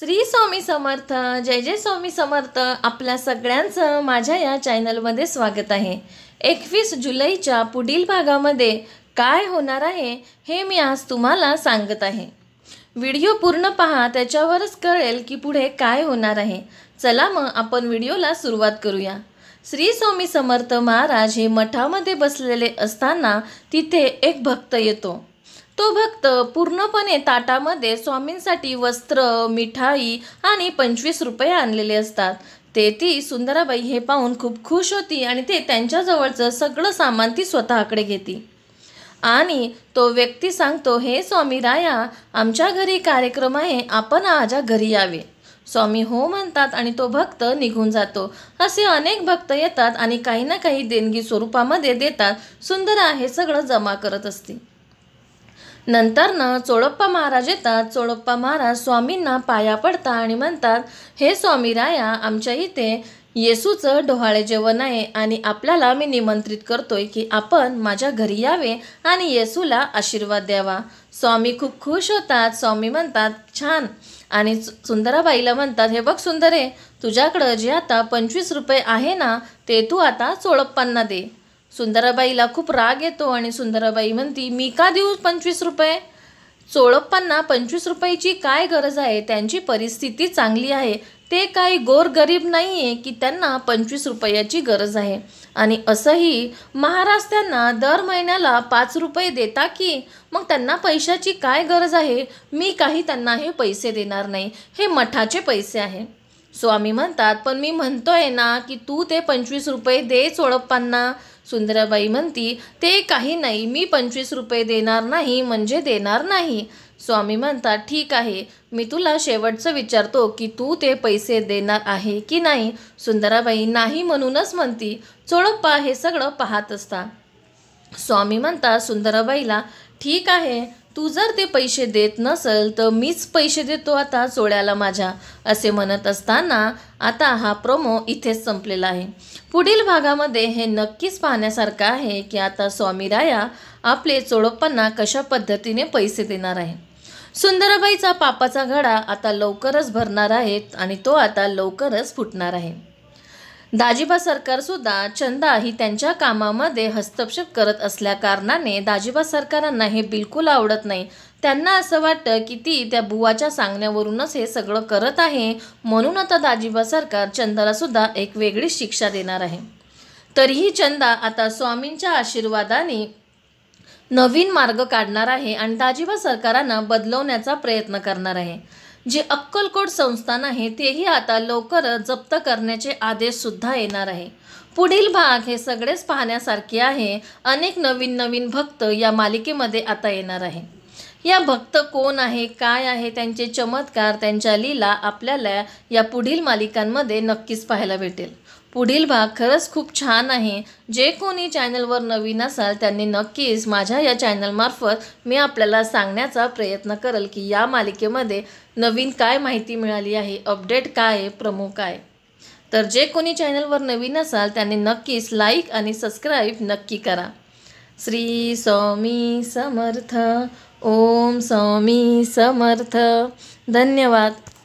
श्री स्वामी समर्थ जय जय स्वामी समर्थ आपल्या सगळ्यांचं माझ्या या चॅनलमध्ये स्वागत आहे एकवीस जुलैच्या पुढील भागामध्ये काय होणार आहे हे मी आज तुम्हाला सांगत आहे व्हिडिओ पूर्ण पहा त्याच्यावरच कळेल की पुढे काय होणार आहे चला मग आपण व्हिडिओला सुरुवात करूया श्री स्वामी समर्थ महाराज हे मठामध्ये बसलेले असताना तिथे एक भक्त येतो तो भक्त पूर्णपणे ताटामध्ये स्वामींसाठी वस्त्र मिठाई आणि पंचवीस रुपये आणलेले असतात ते ती सुंदराबाई हे पाहून खूप खुश होती आणि ते त्यांच्याजवळचं सगळं सामान ती स्वतःकडे घेते आणि तो व्यक्ती सांगतो हे स्वामी राया आमच्या घरी कार्यक्रम आहे आपण आजा घरी यावे स्वामी हो म्हणतात आणि तो भक्त निघून जातो असे अनेक भक्त येतात आणि काही ना काही देणगी स्वरूपामध्ये देतात सुंदरा हे सगळं जमा करत असते नंतरनं चोळप्पा महाराज येतात चोळप्पा महाराज स्वामींना पाया पडतात आणि म्हणतात हे स्वामी राया आमच्या इथे येसूचं डोहाळे जेवण आहे आणि आपल्याला मी निमंत्रित करतोय की आपण माझ्या घरी यावे आणि येसूला आशीर्वाद द्यावा स्वामी खूप खुश होतात स्वामी म्हणतात छान आणि सुंदराबाईला म्हणतात हे बघ सुंदरे तुझ्याकडं जे आता पंचवीस रुपये आहे ना ते तू आता चोळप्पांना दे सुंदराबाईला खूप राग येतो आणि सुंदराबाई म्हणती मी का देऊ पंचवीस रुपये चोळप्पांना पंचवीस रुपयाची काय गरज आहे त्यांची परिस्थिती चांगली आहे ते काही गोरगरीब नाही आहे की त्यांना पंचवीस रुपयाची गरज आहे आणि असंही महाराज त्यांना दर महिन्याला पाच रुपये देता की मग त्यांना पैशाची काय गरज आहे मी काही त्यांना हे पैसे देणार नाही हे मठाचे पैसे आहे स्वामी म्हणतात पण मी म्हणतोय ना की तू ते पंचवीस रुपये दे चोळप्पांना सुंदराबाई म्हणती ते काही नाही मी पंचवीस रुपये देणार नाही म्हणजे देणार नाही स्वामी म्हणतात ठीक आहे मी तुला शेवटचं विचारतो की तू ते पैसे देणार आहे की नाही सुंदराबाई नाही म्हणूनच म्हणती चोळप्पा हे सगळं पाहत असता स्वामी म्हणता सुंदराबाईला ठीक आहे तू जर ते पैसे देत नसेल तर मीच पैसे देतो आता चोळ्याला माझ्या असे म्हणत असताना आता हा प्रोमो इथेच संपलेला आहे पुढील भागामध्ये हे नक्कीच पाहण्यासारखं आहे की आता स्वामी राया आपले चोळप्पांना कशा पद्धतीने पैसे देणार आहे सुंदराबाईचा पापाचा घडा आता लवकरच भरणार आहेत आणि तो आता लवकरच फुटणार आहे दाजिबा सरकारसुद्धा ही त्यांच्या कामामध्ये हस्तक्षेप करत असल्या कारणाने दाजिबा सरकारांना हे बिलकुल आवडत नाही त्यांना असं वाटतं की ती त्या बुवाच्या सांगण्यावरूनच हे सगळं करत आहे म्हणून आता दाजिबा सरकार चंदालासुद्धा एक वेगळी शिक्षा देणार आहे तरीही चंदा आता स्वामींच्या आशीर्वादाने नवीन मार्ग काढणार आहे आणि दाजिबा सरकारांना बदलवण्याचा प्रयत्न करणार आहे जी अक्कलकोट संस्थान आहे तेही आता लवकरच जप्त करण्याचे आदेश सुद्धा येणार आहे पुढील भाग हे सगळेच पाहण्यासारखे आहे अनेक नवीन नवीन भक्त या मालिकेमध्ये आता येणार आहे या भक्त कोण आहे काय आहे त्यांचे चमत्कार त्यांच्या लीला आपल्याला या पुढील मालिकांमध्ये नक्कीच पाहायला भेटेल पुढील भाग खरंच खूप छान आहे जे कोणी चॅनलवर नवीन असाल त्यांनी नक्कीच माझ्या या चॅनलमार्फत मी आपल्याला सांगण्याचा प्रयत्न करेल की या मालिकेमध्ये नवीन काय माहिती मिळाली आहे अपडेट काय आहे प्रमुख काय तर जे कोणी चॅनलवर नवीन असाल त्यांनी नक्कीच लाईक आणि सबस्क्राईब नक्की करा श्री स्वामी समर्थ ओम स्वामी समर्थ धन्यवाद